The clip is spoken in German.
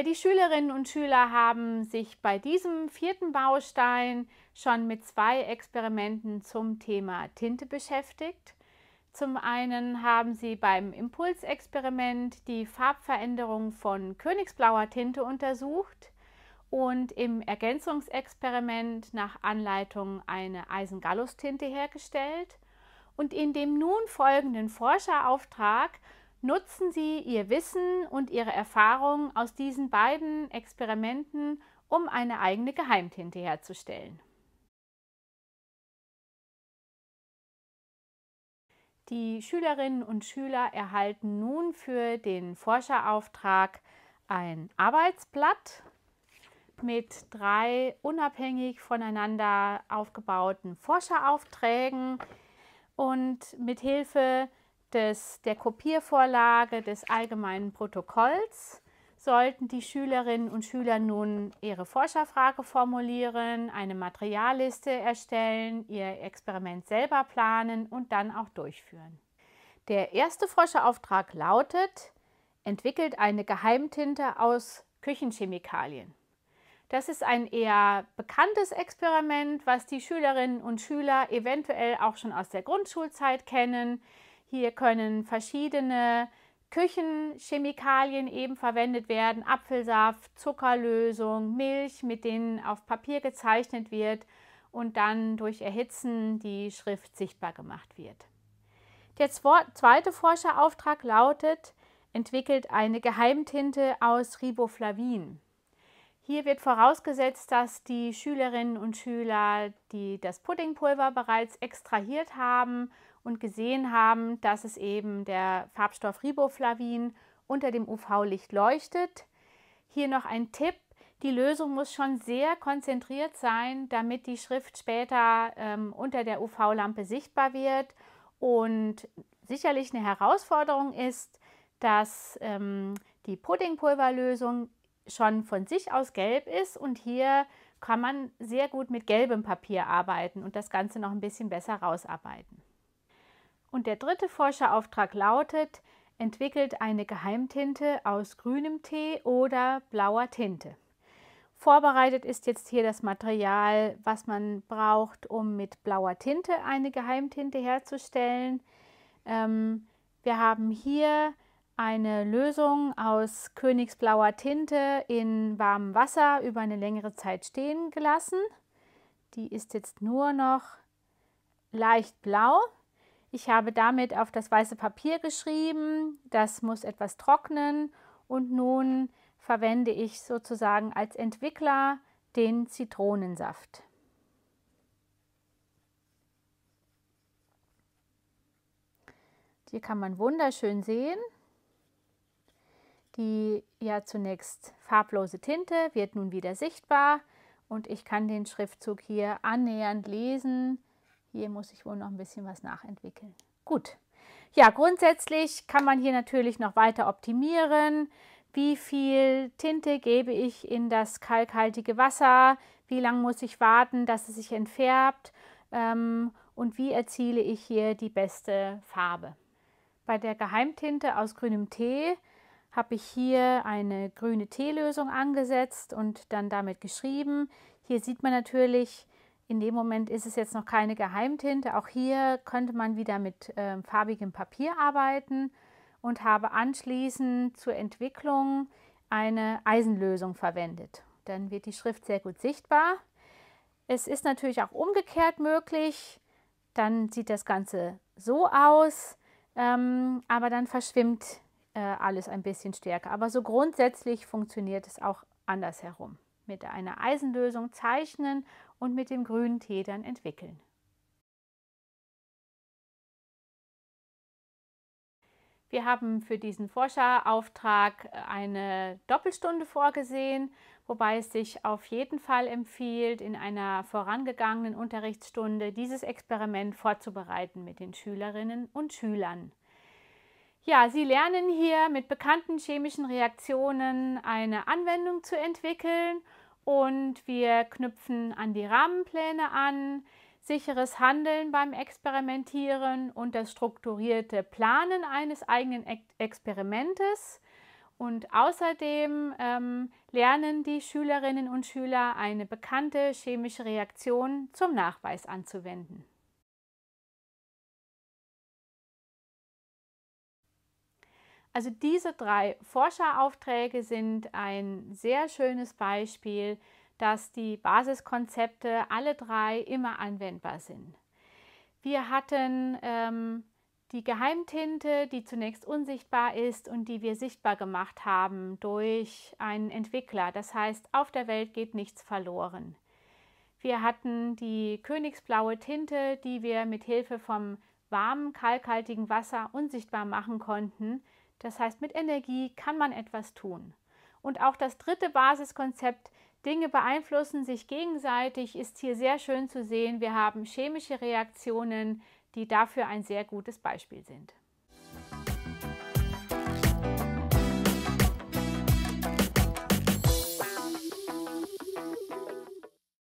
Ja, die Schülerinnen und Schüler haben sich bei diesem vierten Baustein schon mit zwei Experimenten zum Thema Tinte beschäftigt. Zum einen haben sie beim Impulsexperiment die Farbveränderung von königsblauer Tinte untersucht und im Ergänzungsexperiment nach Anleitung eine Eisengallus-Tinte hergestellt. Und in dem nun folgenden Forscherauftrag nutzen Sie Ihr Wissen und Ihre Erfahrung aus diesen beiden Experimenten, um eine eigene Geheimtinte herzustellen. Die Schülerinnen und Schüler erhalten nun für den Forscherauftrag ein Arbeitsblatt mit drei unabhängig voneinander aufgebauten Forscheraufträgen und mit Hilfe des, der Kopiervorlage des allgemeinen Protokolls sollten die Schülerinnen und Schüler nun ihre Forscherfrage formulieren, eine Materialliste erstellen, ihr Experiment selber planen und dann auch durchführen. Der erste Forscherauftrag lautet, entwickelt eine Geheimtinte aus Küchenchemikalien. Das ist ein eher bekanntes Experiment, was die Schülerinnen und Schüler eventuell auch schon aus der Grundschulzeit kennen. Hier können verschiedene Küchenchemikalien eben verwendet werden, Apfelsaft, Zuckerlösung, Milch, mit denen auf Papier gezeichnet wird und dann durch Erhitzen die Schrift sichtbar gemacht wird. Der zweite Forscherauftrag lautet, entwickelt eine Geheimtinte aus Riboflavin. Hier wird vorausgesetzt, dass die Schülerinnen und Schüler, die das Puddingpulver bereits extrahiert haben und gesehen haben, dass es eben der Farbstoff Riboflavin unter dem UV-Licht leuchtet. Hier noch ein Tipp. Die Lösung muss schon sehr konzentriert sein, damit die Schrift später ähm, unter der UV-Lampe sichtbar wird. Und sicherlich eine Herausforderung ist, dass ähm, die Puddingpulverlösung schon von sich aus gelb ist und hier kann man sehr gut mit gelbem Papier arbeiten und das Ganze noch ein bisschen besser rausarbeiten. Und der dritte Forscherauftrag lautet, entwickelt eine Geheimtinte aus grünem Tee oder blauer Tinte. Vorbereitet ist jetzt hier das Material, was man braucht, um mit blauer Tinte eine Geheimtinte herzustellen. Ähm, wir haben hier eine Lösung aus königsblauer Tinte in warmem Wasser über eine längere Zeit stehen gelassen. Die ist jetzt nur noch leicht blau. Ich habe damit auf das weiße Papier geschrieben, das muss etwas trocknen und nun verwende ich sozusagen als Entwickler den Zitronensaft. Hier kann man wunderschön sehen, die ja zunächst farblose Tinte wird nun wieder sichtbar und ich kann den Schriftzug hier annähernd lesen hier muss ich wohl noch ein bisschen was nachentwickeln. Gut. Ja, grundsätzlich kann man hier natürlich noch weiter optimieren. Wie viel Tinte gebe ich in das kalkhaltige Wasser? Wie lange muss ich warten, dass es sich entfärbt? Ähm, und wie erziele ich hier die beste Farbe? Bei der Geheimtinte aus grünem Tee habe ich hier eine grüne Teelösung angesetzt und dann damit geschrieben. Hier sieht man natürlich, in dem Moment ist es jetzt noch keine Geheimtinte. Auch hier könnte man wieder mit äh, farbigem Papier arbeiten und habe anschließend zur Entwicklung eine Eisenlösung verwendet. Dann wird die Schrift sehr gut sichtbar. Es ist natürlich auch umgekehrt möglich. Dann sieht das Ganze so aus, ähm, aber dann verschwimmt äh, alles ein bisschen stärker. Aber so grundsätzlich funktioniert es auch andersherum mit einer Eisenlösung zeichnen und mit dem grünen Tee dann entwickeln. Wir haben für diesen Forscherauftrag äh, eine Doppelstunde vorgesehen, wobei es sich auf jeden Fall empfiehlt, in einer vorangegangenen Unterrichtsstunde dieses Experiment vorzubereiten mit den Schülerinnen und Schülern. Ja, Sie lernen hier mit bekannten chemischen Reaktionen eine Anwendung zu entwickeln und wir knüpfen an die Rahmenpläne an, sicheres Handeln beim Experimentieren und das strukturierte Planen eines eigenen Experimentes. Und außerdem ähm, lernen die Schülerinnen und Schüler eine bekannte chemische Reaktion zum Nachweis anzuwenden. Also diese drei Forscheraufträge sind ein sehr schönes Beispiel, dass die Basiskonzepte alle drei immer anwendbar sind. Wir hatten ähm, die Geheimtinte, die zunächst unsichtbar ist und die wir sichtbar gemacht haben durch einen Entwickler. Das heißt, auf der Welt geht nichts verloren. Wir hatten die königsblaue Tinte, die wir mit Hilfe vom warmen, kalkhaltigen Wasser unsichtbar machen konnten, das heißt, mit Energie kann man etwas tun. Und auch das dritte Basiskonzept, Dinge beeinflussen sich gegenseitig, ist hier sehr schön zu sehen. Wir haben chemische Reaktionen, die dafür ein sehr gutes Beispiel sind.